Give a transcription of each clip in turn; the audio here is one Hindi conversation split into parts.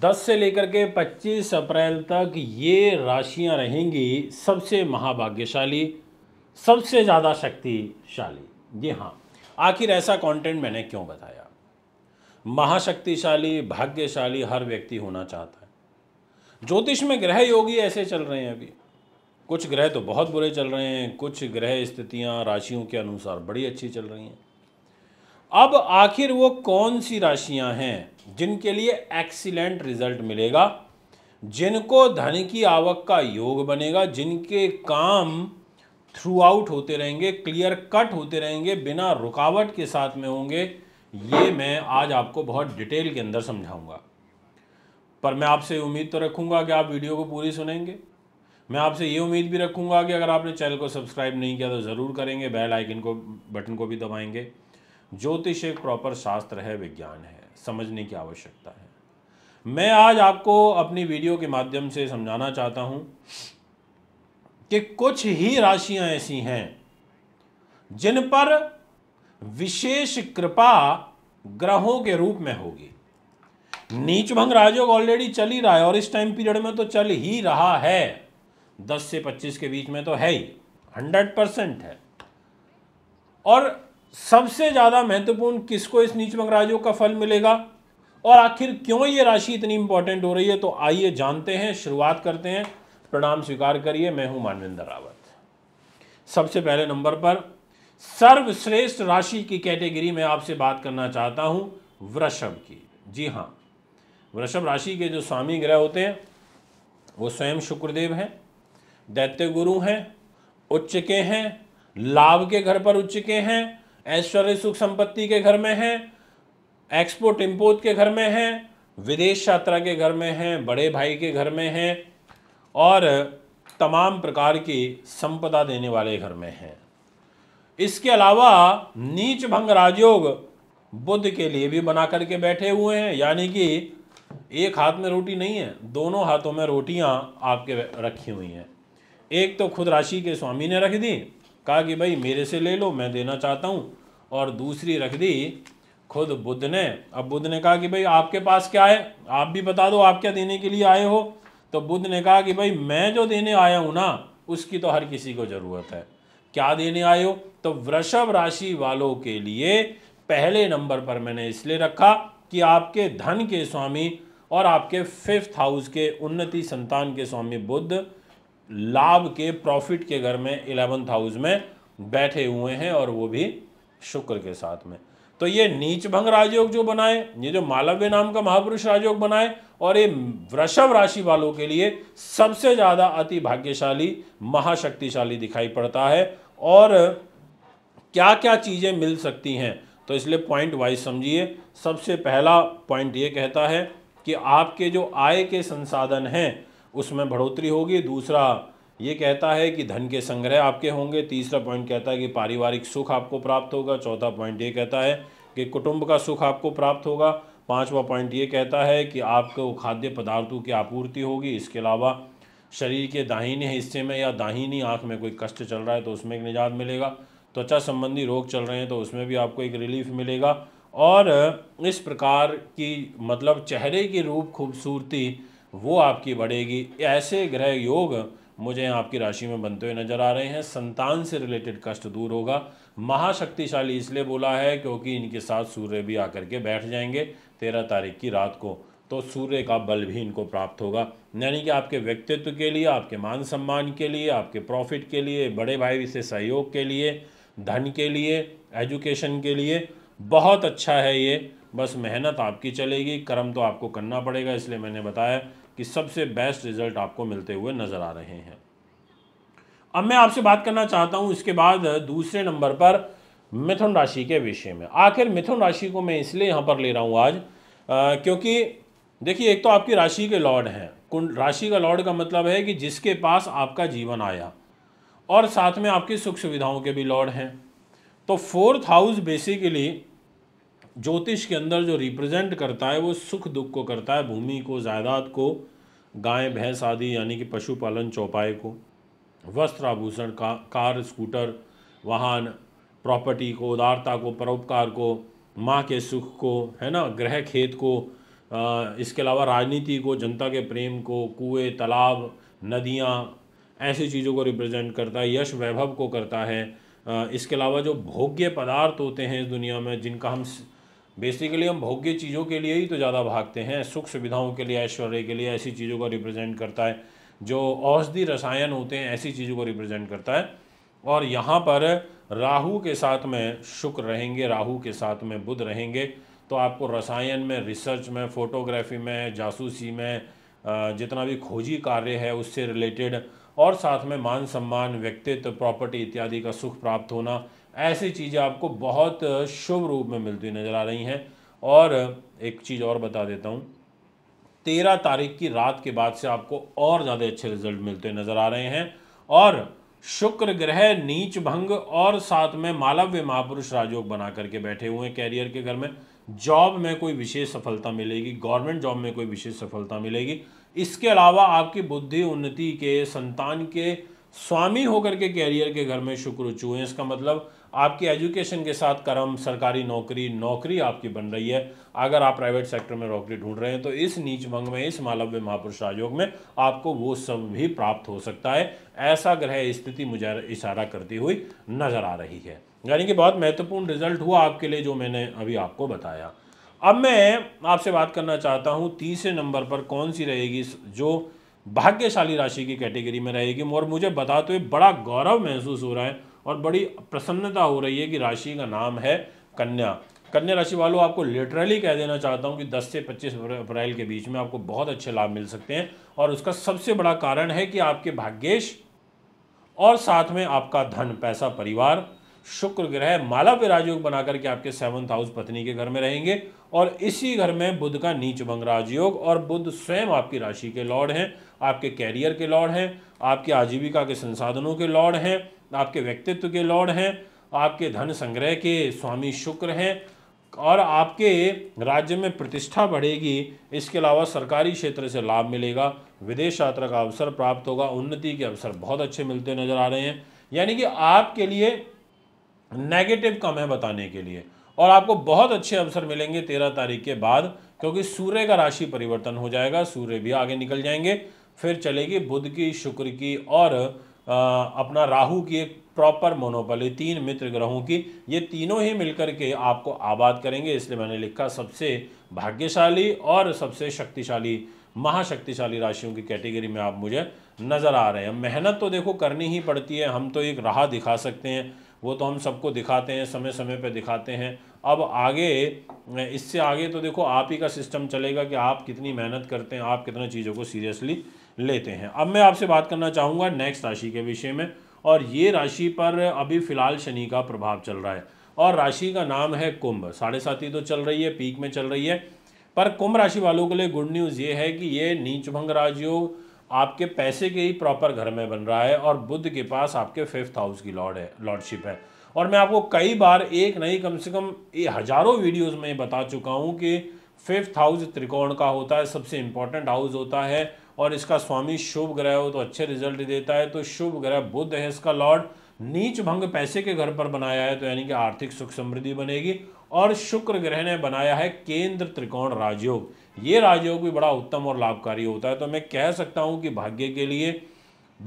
10 से लेकर के 25 अप्रैल तक ये राशियां रहेंगी सबसे महाभाग्यशाली सबसे ज़्यादा शक्तिशाली जी हाँ आखिर ऐसा कंटेंट मैंने क्यों बताया महाशक्तिशाली भाग्यशाली हर व्यक्ति होना चाहता है ज्योतिष में ग्रह योगी ऐसे चल रहे हैं अभी कुछ ग्रह तो बहुत बुरे चल रहे हैं कुछ ग्रह स्थितियाँ राशियों के अनुसार बड़ी अच्छी चल रही हैं अब आखिर वो कौन सी राशियां हैं जिनके लिए एक्सीलेंट रिजल्ट मिलेगा जिनको धन की आवक का योग बनेगा जिनके काम थ्रू आउट होते रहेंगे क्लियर कट होते रहेंगे बिना रुकावट के साथ में होंगे ये मैं आज आपको बहुत डिटेल के अंदर समझाऊंगा पर मैं आपसे उम्मीद तो रखूंगा कि आप वीडियो को पूरी सुनेंगे मैं आपसे ये उम्मीद भी रखूंगा कि अगर आपने चैनल को सब्सक्राइब नहीं किया तो ज़रूर करेंगे बेल आइकन को बटन को भी दबाएंगे ज्योतिष एक प्रॉपर शास्त्र है विज्ञान है समझने की आवश्यकता है मैं आज आपको अपनी वीडियो के माध्यम से समझाना चाहता हूं कि कुछ ही राशियां ऐसी हैं जिन पर विशेष कृपा ग्रहों के रूप में होगी नीच भंग राजयोग ऑलरेडी चल ही रहा है और इस टाइम पीरियड में तो चल ही रहा है 10 से 25 के बीच में तो है ही 100 परसेंट है और सबसे ज़्यादा महत्वपूर्ण किसको इस नीच मंगराजों का फल मिलेगा और आखिर क्यों ये राशि इतनी इंपॉर्टेंट हो रही है तो आइए जानते हैं शुरुआत करते हैं प्रणाम स्वीकार करिए मैं हूं मानविंदर रावत सबसे पहले नंबर पर सर्वश्रेष्ठ राशि की कैटेगरी में आपसे बात करना चाहता हूं वृषभ की जी हां वृषभ राशि के जो स्वामी ग्रह होते हैं वो स्वयं शुक्रदेव हैं दैत्य गुरु हैं उच्च के हैं लाभ के घर पर उच्च के हैं ऐश्वर्य सुख संपत्ति के घर में है एक्सपोर्ट इम्पोर्ट के घर में है विदेश यात्रा के घर में है बड़े भाई के घर में है और तमाम प्रकार की संपदा देने वाले घर में है इसके अलावा नीच भंग राजयोग बुद्ध के लिए भी बना करके बैठे हुए हैं यानी कि एक हाथ में रोटी नहीं है दोनों हाथों में रोटियां आपके रखी हुई हैं एक तो खुद राशि के स्वामी ने रख दी कहा कि भाई मेरे से ले लो मैं देना चाहता हूँ और दूसरी रख दी खुद बुद्ध ने अब बुद्ध ने कहा कि भाई आपके पास क्या है आप भी बता दो आप क्या देने के लिए आए हो तो बुद्ध ने कहा कि भाई मैं जो देने आया हूँ ना उसकी तो हर किसी को ज़रूरत है क्या देने आए हो तो वृषभ राशि वालों के लिए पहले नंबर पर मैंने इसलिए रखा कि आपके धन के स्वामी और आपके फिफ्थ हाउस के उन्नति संतान के स्वामी बुद्ध लाभ के प्रॉफिट के घर में इलेवंथ हाउस में बैठे हुए हैं और वो भी शुक्र के साथ में तो ये नीच भंग राजयोग जो बनाए ये जो मालव्य नाम का महापुरुष राजयोग बनाए और ये वृषभ राशि वालों के लिए सबसे ज़्यादा अति भाग्यशाली महाशक्तिशाली दिखाई पड़ता है और क्या क्या चीज़ें मिल सकती हैं तो इसलिए पॉइंट वाइज समझिए सबसे पहला पॉइंट ये कहता है कि आपके जो आय के संसाधन हैं उसमें बढ़ोतरी होगी दूसरा ये कहता है कि धन के संग्रह आपके होंगे तीसरा पॉइंट कहता है कि पारिवारिक सुख आपको प्राप्त होगा चौथा पॉइंट ये कहता है कि कुटुंब का सुख आपको प्राप्त होगा पांचवा पॉइंट ये कहता है कि आपको खाद्य पदार्थों की आपूर्ति होगी इसके अलावा शरीर के दाहिने हिस्से में या दाहिनी आँख में कोई कष्ट चल रहा है तो उसमें एक निजात मिलेगा त्वचा संबंधी रोग चल रहे हैं तो उसमें भी आपको एक रिलीफ मिलेगा और इस प्रकार की मतलब चेहरे की रूप खूबसूरती वो आपकी बढ़ेगी ऐसे ग्रह योग मुझे आपकी राशि में बनते हुए नजर आ रहे हैं संतान से रिलेटेड कष्ट दूर होगा महाशक्तिशाली इसलिए बोला है क्योंकि इनके साथ सूर्य भी आकर के बैठ जाएंगे तेरह तारीख की रात को तो सूर्य का बल भी इनको प्राप्त होगा यानी कि आपके व्यक्तित्व के लिए आपके मान सम्मान के लिए आपके प्रॉफिट के लिए बड़े भाई से सहयोग के लिए धन के लिए एजुकेशन के लिए बहुत अच्छा है ये बस मेहनत आपकी चलेगी कर्म तो आपको करना पड़ेगा इसलिए मैंने बताया कि सबसे बेस्ट रिजल्ट आपको मिलते हुए नज़र आ रहे हैं अब मैं आपसे बात करना चाहता हूँ इसके बाद दूसरे नंबर पर मिथुन राशि के विषय में आखिर मिथुन राशि को मैं इसलिए यहाँ पर ले रहा हूँ आज आ, क्योंकि देखिए एक तो आपकी राशि के लॉर्ड हैं कुंड राशि का लॉर्ड का मतलब है कि जिसके पास आपका जीवन आया और साथ में आपकी सुख सुविधाओं के भी लॉर्ड हैं तो फोर्थ हाउस बेसिकली ज्योतिष के अंदर जो रिप्रेजेंट करता है वो सुख दुख को करता है भूमि को जायदाद को गाय भैंस आदि यानी कि पशुपालन चौपाए को वस्त्र आभूषण का कार स्कूटर वाहन प्रॉपर्टी को उदारता को परोपकार को माँ के सुख को है ना ग्रह खेत को आ, इसके अलावा राजनीति को जनता के प्रेम को कुएँ तालाब नदियाँ ऐसी चीज़ों को रिप्रेजेंट करता है यश वैभव को करता है आ, इसके अलावा जो भोग्य पदार्थ होते हैं इस दुनिया में जिनका हम बेसिकली हम भोग्य चीज़ों के लिए ही तो ज़्यादा भागते हैं सुख सुविधाओं के लिए ऐश्वर्य के लिए ऐसी चीज़ों को रिप्रेजेंट करता है जो औषधि रसायन होते हैं ऐसी चीज़ों को रिप्रेजेंट करता है और यहाँ पर राहु के साथ में शुक्र रहेंगे राहु के साथ में बुध रहेंगे तो आपको रसायन में रिसर्च में फ़ोटोग्राफी में जासूसी में जितना भी खोजी कार्य है उससे रिलेटेड और साथ में मान सम्मान व्यक्तित्व प्रॉपर्टी इत्यादि का सुख प्राप्त होना ऐसी चीज़ें आपको बहुत शुभ रूप में मिलती नज़र आ रही हैं और एक चीज़ और बता देता हूँ तेरह तारीख की रात के बाद से आपको और ज़्यादा अच्छे रिजल्ट मिलते नज़र आ रहे हैं और शुक्र ग्रह नीच भंग और साथ में मालव्य महापुरुष राजयोग बना करके बैठे हुए हैं कैरियर के घर में जॉब में कोई विशेष सफलता मिलेगी गवर्नमेंट जॉब में कोई विशेष सफलता मिलेगी इसके अलावा आपकी बुद्धि उन्नति के संतान के स्वामी होकर के कैरियर के घर में शुक्र चुए इसका मतलब आपकी एजुकेशन के साथ कर्म सरकारी नौकरी नौकरी आपकी बन रही है अगर आप प्राइवेट सेक्टर में नौकरी ढूंढ रहे हैं तो इस नीच भंग में इस मालव्य महापुरुष राजयोग में आपको वो सब भी प्राप्त हो सकता है ऐसा ग्रह स्थिति मुझे इशारा करती हुई नजर आ रही है यानी कि बहुत महत्वपूर्ण रिजल्ट हुआ आपके लिए जो मैंने अभी आपको बताया अब मैं आपसे बात करना चाहता हूँ तीसरे नंबर पर कौन सी रहेगी जो भाग्यशाली राशि की कैटेगरी में रहेगी और मुझे बताते हुए बड़ा गौरव महसूस हो रहा है और बड़ी प्रसन्नता हो रही है कि राशि का नाम है कन्या कन्या राशि वालों आपको लिटरली कह देना चाहता हूँ कि 10 से 25 अप्रैल के बीच में आपको बहुत अच्छे लाभ मिल सकते हैं और उसका सबसे बड़ा कारण है कि आपके भाग्येश और साथ में आपका धन पैसा परिवार शुक्र ग्रह माला पे राजयोग बना करके आपके सेवंथ हाउस पत्नी के घर में रहेंगे और इसी घर में बुद्ध का नीच भंग राजयोग और बुद्ध स्वयं आपकी राशि के लॉर्ड हैं आपके कैरियर के लॉर्ड हैं आपके आजीविका के संसाधनों के लॉर्ड हैं आपके व्यक्तित्व के लॉर्ड हैं आपके धन संग्रह के स्वामी शुक्र हैं और आपके राज्य में प्रतिष्ठा बढ़ेगी इसके अलावा सरकारी क्षेत्र से लाभ मिलेगा विदेश यात्रा का अवसर प्राप्त होगा उन्नति के अवसर बहुत अच्छे मिलते नज़र आ रहे हैं यानी कि आपके लिए नेगेटिव कम है बताने के लिए और आपको बहुत अच्छे अवसर मिलेंगे तेरह तारीख के बाद क्योंकि सूर्य का राशि परिवर्तन हो जाएगा सूर्य भी आगे निकल जाएंगे फिर चलेगी बुध की शुक्र की और अपना राहु की एक प्रॉपर मोनोपली तीन मित्र ग्रहों की ये तीनों ही मिलकर के आपको आबाद करेंगे इसलिए मैंने लिखा सबसे भाग्यशाली और सबसे शक्तिशाली महाशक्तिशाली राशियों की कैटेगरी में आप मुझे नज़र आ रहे हैं मेहनत तो देखो करनी ही पड़ती है हम तो एक राह दिखा सकते हैं वो तो हम सबको दिखाते हैं समय समय पर दिखाते हैं अब आगे इससे आगे तो देखो आप ही का सिस्टम चलेगा कि आप कितनी मेहनत करते हैं आप कितने चीज़ों को सीरियसली लेते हैं अब मैं आपसे बात करना चाहूँगा नेक्स्ट राशि के विषय में और ये राशि पर अभी फ़िलहाल शनि का प्रभाव चल रहा है और राशि का नाम है कुंभ साढ़े साथी तो चल रही है पीक में चल रही है पर कुंभ राशि वालों के लिए गुड न्यूज़ ये है कि ये नीच भंग राजयोग आपके पैसे के ही प्रॉपर घर में बन रहा है और बुद्ध के पास आपके फिफ्थ हाउस की लॉर्ड है लॉर्डशिप है और मैं आपको कई बार एक नहीं कम से कम हज़ारों वीडियोस में बता चुका हूँ कि फिफ्थ हाउस त्रिकोण का होता है सबसे इंपॉर्टेंट हाउस होता है और इसका स्वामी शुभ ग्रह हो तो अच्छे रिजल्ट देता है तो शुभ ग्रह बुद्ध है इसका लॉर्ड नीच भंग पैसे के घर पर बनाया है तो यानी कि आर्थिक सुख समृद्धि बनेगी और शुक्र ग्रह ने बनाया है केंद्र त्रिकोण राजयोग ये राजयोग भी बड़ा उत्तम और लाभकारी होता है तो मैं कह सकता हूँ कि भाग्य के लिए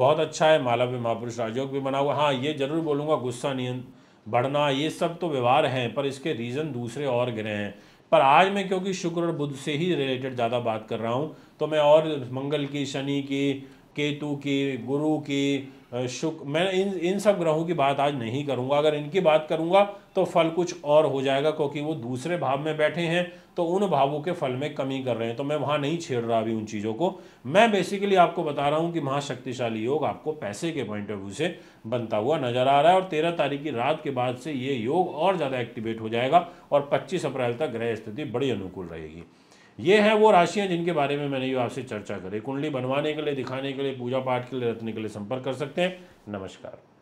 बहुत अच्छा है माला भी महापुरुष राजयोग भी बना हुआ हाँ ये जरूर बोलूँगा गुस्सा नियंत्रण बढ़ना ये सब तो व्यवहार हैं पर इसके रीज़न दूसरे और ग्रह हैं पर आज मैं क्योंकि शुक्र और बुध से ही रिलेटेड ज़्यादा बात कर रहा हूँ तो मैं और मंगल की शनि की केतु की गुरु की शुक्र मैं इन इन सब ग्रहों की बात आज नहीं करूँगा अगर इनकी बात करूँगा तो फल कुछ और हो जाएगा क्योंकि वो दूसरे भाव में बैठे हैं तो उन भावों के फल में कमी कर रहे हैं तो मैं वहाँ नहीं छेड़ रहा अभी उन चीज़ों को मैं बेसिकली आपको बता रहा हूँ कि महाशक्तिशाली योग आपको पैसे के पॉइंट ऑफ व्यू से बनता हुआ नजर आ रहा है और तेरह तारीख की रात के बाद से ये योग और ज़्यादा एक्टिवेट हो जाएगा और पच्चीस अप्रैल तक ग्रह स्थिति बड़ी अनुकूल रहेगी ये हैं वो राशियां जिनके बारे में मैंने ये आपसे चर्चा करी कुंडली बनवाने के लिए दिखाने के लिए पूजा पाठ के लिए रखने के लिए संपर्क कर सकते हैं नमस्कार